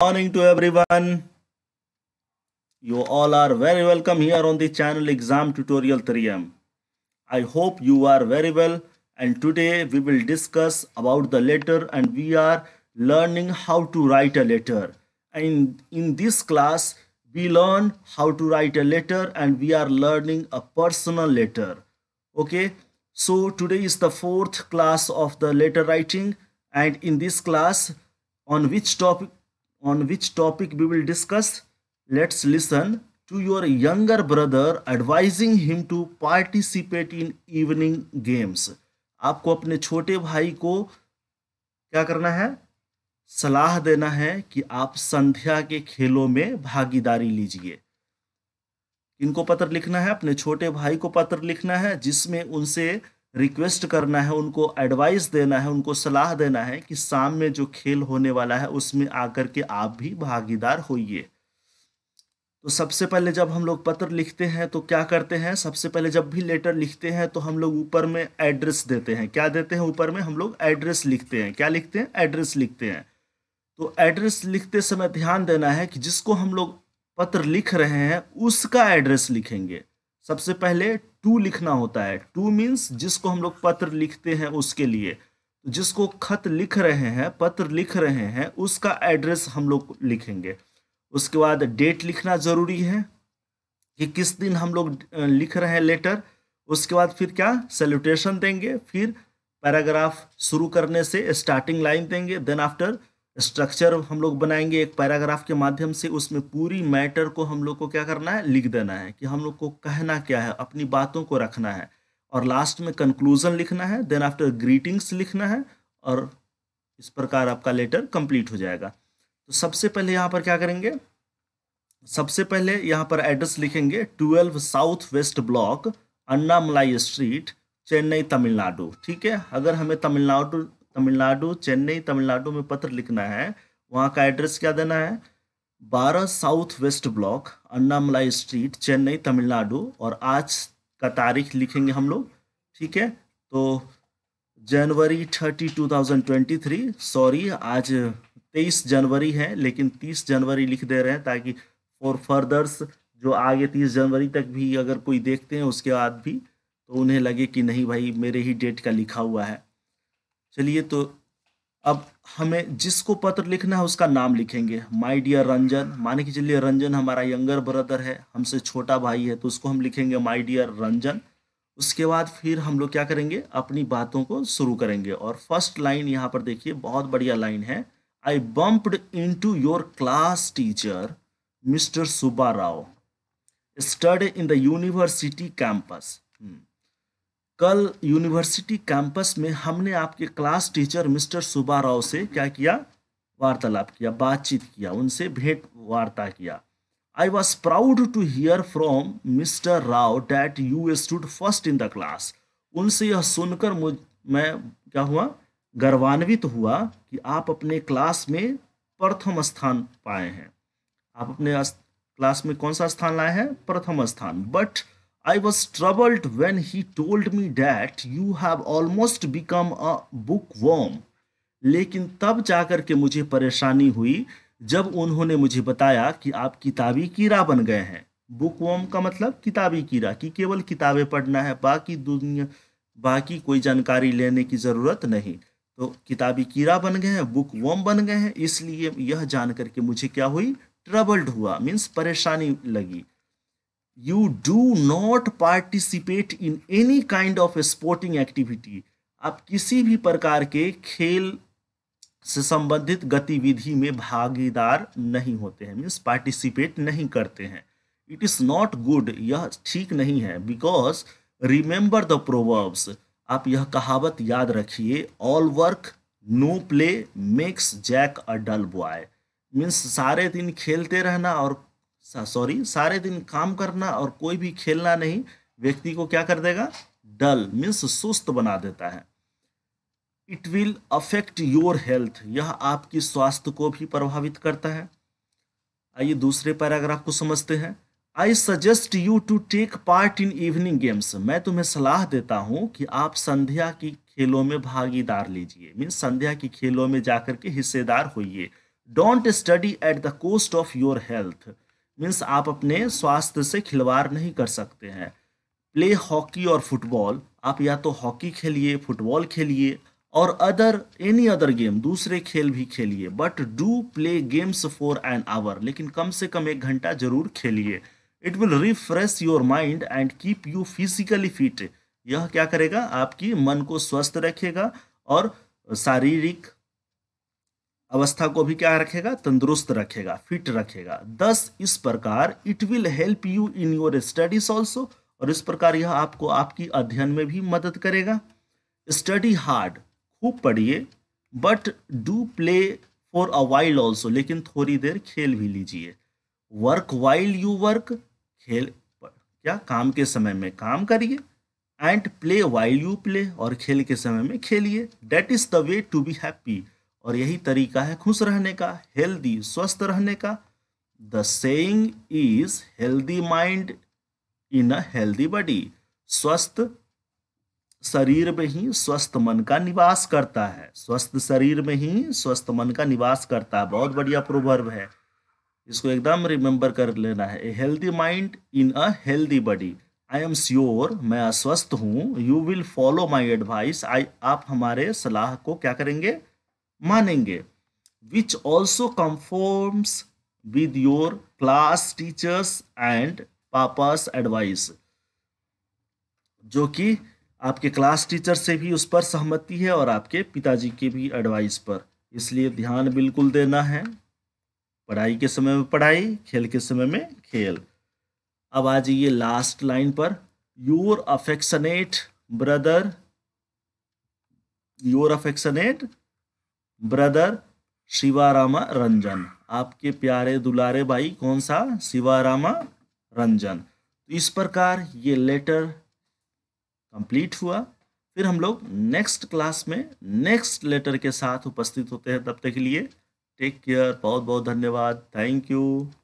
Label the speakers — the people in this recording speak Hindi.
Speaker 1: morning to everyone you all are very welcome here on the channel exam tutorial 3m i hope you are very well and today we will discuss about the letter and we are learning how to write a letter and in this class we learn how to write a letter and we are learning a personal letter okay so today is the fourth class of the letter writing and in this class on which topic on which topic we will discuss? Let's listen to your younger brother advising him to participate in evening games. आपको अपने छोटे भाई को क्या करना है सलाह देना है कि आप संध्या के खेलों में भागीदारी लीजिए इनको पत्र लिखना है अपने छोटे भाई को पत्र लिखना है जिसमें उनसे रिक्वेस्ट करना है उनको एडवाइस देना है उनको सलाह देना है कि शाम में जो खेल होने वाला है उसमें आकर के आप भी भागीदार होइए तो सबसे पहले जब हम लोग पत्र लिखते हैं तो क्या करते हैं सबसे पहले जब भी लेटर लिखते हैं तो हम लोग ऊपर में एड्रेस देते हैं क्या देते हैं ऊपर में हम लोग एड्रेस लिखते हैं क्या लिखते हैं एड्रेस लिखते हैं तो एड्रेस लिखते समय ध्यान देना है कि जिसको हम लोग पत्र लिख रहे हैं उसका एड्रेस लिखेंगे सबसे पहले टू लिखना होता है टू मीन्स जिसको हम लोग पत्र लिखते हैं उसके लिए जिसको खत लिख रहे हैं पत्र लिख रहे हैं उसका एड्रेस हम लोग लिखेंगे उसके बाद डेट लिखना ज़रूरी है कि किस दिन हम लोग लिख रहे हैं लेटर उसके बाद फिर क्या सैल्यूटेशन देंगे फिर पैराग्राफ शुरू करने से स्टार्टिंग लाइन देंगे देन आफ्टर स्ट्रक्चर हम लोग बनाएंगे एक पैराग्राफ के माध्यम से उसमें पूरी मैटर को हम लोग को क्या करना है लिख देना है कि हम लोग को कहना क्या है अपनी बातों को रखना है और लास्ट में कंक्लूजन लिखना है देन आफ्टर ग्रीटिंग्स लिखना है और इस प्रकार आपका लेटर कंप्लीट हो जाएगा तो सबसे पहले यहाँ पर क्या करेंगे सबसे पहले यहाँ पर एड्रेस लिखेंगे twelve south west block Annamalai street Chennai Tamil Nadu ठीक है अगर हमें तमिलनाडु तमिलनाडु चेन्नई तमिलनाडु में पत्र लिखना है वहाँ का एड्रेस क्या देना है बारह south west block Annamalai street Chennai Tamil Nadu और आज का तारीख लिखेंगे हम लोग ठीक है तो January thirty two thousand twenty three sorry आज तेईस जनवरी है लेकिन तीस जनवरी लिख दे रहे हैं ताकि फॉर फर्दर्स जो आगे तीस जनवरी तक भी अगर कोई देखते हैं उसके बाद भी तो उन्हें लगे कि नहीं भाई मेरे ही डेट का लिखा हुआ है चलिए तो अब हमें जिसको पत्र लिखना है उसका नाम लिखेंगे माई डियर रंजन माने कि चलिए रंजन हमारा यंगर ब्रदर है हमसे छोटा भाई है तो उसको हम लिखेंगे माई डियर रंजन उसके बाद फिर हम लोग क्या करेंगे अपनी बातों को शुरू करेंगे और फर्स्ट लाइन यहाँ पर देखिए बहुत बढ़िया लाइन है I bumped to your class teacher mister Subba Rao study in the university campus कल यूनिवर्सिटी कैंपस में हमने आपके क्लास टीचर मिस्टर सुबा राव से क्या किया वार्तालाप किया बातचीत किया उनसे भेंट वार्ता किया I was proud to hear from mister Rao that you stood first in the class उनसे यह सुनकर मुझ मैं क्या हुआ गर्वान्वित हुआ कि आप अपने क्लास में प्रथम स्थान पाए हैं आप अपने क्लास में कौन सा स्थान लाए हैं प्रथम स्थान but I was troubled when he told me that you have almost become a bookworm. लेकिन तब जाकर के मुझे परेशानी हुई जब उन्होंने मुझे बताया कि आप किताबी कीड़ा बन गए हैं बुकवॉम का मतलब किताबी कीड़ा कि केवल किताबें पढ़ना है बाकी दुनिया बाकी कोई जानकारी लेने की ज़रूरत नहीं तो किताबी कीड़ा बन गए हैं बुक वॉम बन गए हैं इसलिए यह जान करके मुझे क्या हुई ट्रबल्ड हुआ मीन्स परेशानी लगी you do not participate in any kind of sporting activity आप किसी भी प्रकार के खेल से संबंधित गतिविधि में भागीदार नहीं होते हैं मीन्स पार्टिसिपेट नहीं करते हैं इट इज़ नॉट गुड यह ठीक नहीं है बिकॉज रिमेंबर द प्रोवर्ब्स आप यह कहावत याद रखिए all work no play makes Jack a dull boy means सारे दिन खेलते रहना और सॉरी सारे दिन काम करना और कोई भी खेलना नहीं व्यक्ति को क्या कर देगा डल मीन्स सुस्त बना देता है it will affect your health यह आपकी स्वास्थ्य को भी प्रभावित करता है आइए दूसरे पैराग्राफ को समझते हैं I suggest you to take part in evening games मैं तुम्हें सलाह देता हूं कि आप संध्या की खेलों में भागीदार लीजिए मीन्स संध्या की खेलों में जाकर के हिस्सेदार होइए don't study at the cost of your health means आप अपने स्वास्थ्य से खिलवाड़ नहीं कर सकते हैं प्ले हॉकी और फुटबॉल आप या तो हॉकी खेलिए फुटबॉल खेलिए और अदर एनी अदर गेम दूसरे खेल भी खेलिए but do play games for an hour लेकिन कम से कम एक घंटा जरूर खेलिए it will refresh your mind and keep you physically fit यह क्या करेगा आपकी मन को स्वस्थ रखेगा और शारीरिक अवस्था को भी क्या रखेगा तंदुरुस्त रखेगा फिट रखेगा दस इस प्रकार it will help you in your studies also और इस प्रकार यह आपको आपकी अध्ययन में भी मदद करेगा स्टडी हार्ड खूब पढ़िए but do play for a while also लेकिन थोड़ी देर खेल भी लीजिए वर्क वाइल्ड यू वर्क खेल क्या काम के समय में काम करिए and play while you play और खेल के समय में खेलिए that is the way to be happy और यही तरीका है खुश रहने का हेल्दी स्वस्थ रहने का the saying is healthy mind in a healthy body स्वस्थ शरीर में ही स्वस्थ मन का निवास करता है स्वस्थ शरीर में ही स्वस्थ मन का निवास करता है बहुत बढ़िया प्रोवर्ब है इसको एकदम रिमेंबर कर लेना है a healthy mind in a healthy body I am sure मैं अस्वस्थ हूँ you will follow my advice आई आप हमारे सलाह को क्या करेंगे मानेंगे which also confirms with your class teachers and papa's advice जो कि आपके क्लास टीचर से भी उस पर सहमति है और आपके पिताजी के भी एडवाइस पर इसलिए ध्यान बिल्कुल देना है पढ़ाई के समय में पढ़ाई खेल के समय में खेल अब आ जाइए लास्ट लाइन पर your affectionate brother your affectionate brother Shivarama Ranjan आपके प्यारे दुलारे भाई कौन सा शिवारामा रंजन तो इस प्रकार ये लेटर कंप्लीट हुआ फिर हम लोग नेक्स्ट क्लास में नेक्स्ट लेटर के साथ उपस्थित होते हैं तब तक के लिए टेक केयर बहुत बहुत धन्यवाद थैंक यू